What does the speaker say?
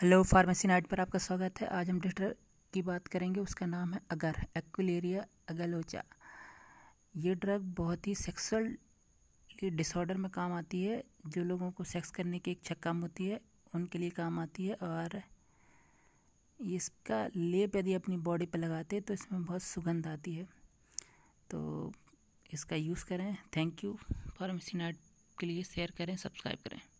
hello pharmacy night पर आपका स्वागत है आज हम डिटर की बात करेंगे उसका नाम है अगर एक्विलेरिया अगलोचा ये ड्रग बहुत ही सेक्सुअल डिसऑर्डर में काम आती है जो लोगों को सेक्स करने की इच्छा कम होती है उनके लिए काम आती है और इसका लेप यदि अपनी बॉडी पर लगाते हैं तो इसमें बहुत सुगंध आती है तो इसका यूज़ करें थैंक यू फार्मेसी नाइट के लिए शेयर करें सब्सक्राइब करें